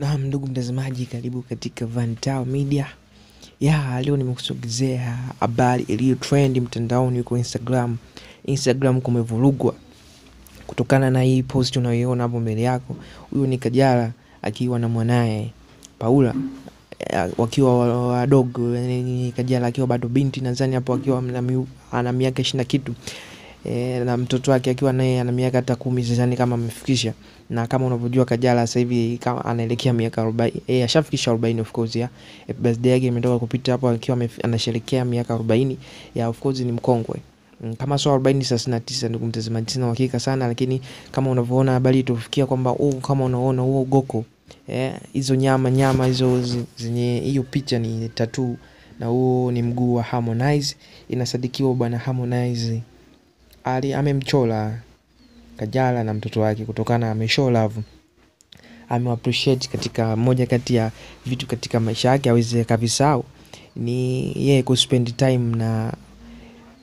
Naam, ndugu mtazamaji, karibu katika Vantao Media. Ya, leo nimekusogezea habari iliyo trend mtandaoni huko Instagram. Instagram kumevurugwa kutokana na hii post unayoiona hapo mbele yako. Huyo ni Kajala akiwa na mwanaye Paula eh, wakiwa wadogo, Kajala akiwa bado binti nadhani hapo akiwa ana miaka ishirini na kitu e, na mtoto wake akiwa naye ana miaka hata kumi sizani kama amefikisha, na kama unavyojua Kajala sasa hivi anaelekea miaka 40 eh, ashafikisha 40 of course ya happy e, birthday yake imetoka kupita hapo akiwa anasherekea miaka 40 ya of course ni mkongwe mm, kama sio 40 39 ndugu mtazamaji, sina uhakika sana, lakini kama unavyoona habari tufikia kwamba oh, kama unaona huo oh, goko e, hizo nyama nyama hizo zenye hiyo picha ni tatu na huo ni mguu wa Harmonize. Inasadikiwa bwana Harmonize ali amemchola Kajala na mtoto wake kutokana ameshow love katika moja kati ya vitu katika maisha yake aweze kavisau ni yeye kuspend time na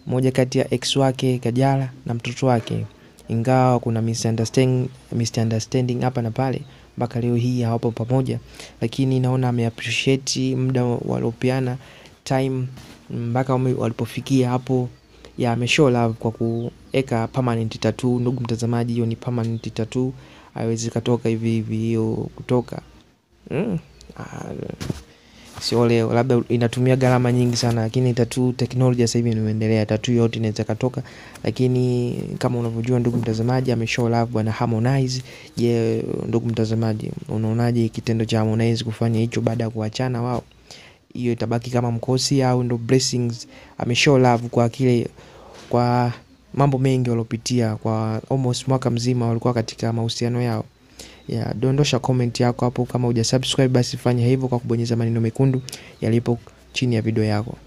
moja kati ya ex wake Kajala na mtoto wake, ingawa kuna misunderstanding, misunderstanding hapa na pale, mpaka leo hii hawapo pamoja, lakini naona ameappreciate muda waliopeana time mpaka walipofikia hapo ya ameshow love kwa kuweka permanent tattoo. Ndugu mtazamaji, hiyo ni permanent tattoo, haiwezi katoka hivi hivi hiyo kutoka mm. Sio leo, labda inatumia gharama nyingi sana, lakini tattoo technology sasa hivi imeendelea, tattoo yote inaweza katoka. Lakini kama unavyojua ndugu mtazamaji, ameshow love bwana Harmonize. Je, ndugu mtazamaji, unaonaje kitendo cha Harmonize kufanya hicho baada ya kuachana wao? hiyo itabaki kama mkosi au ndo blessings ameshow love kwa kile kwa mambo mengi waliopitia kwa almost mwaka mzima walikuwa katika mahusiano yao ya dondosha comment yako hapo kama hujasubscribe basi fanya hivyo kwa kubonyeza maneno mekundu yalipo chini ya video yako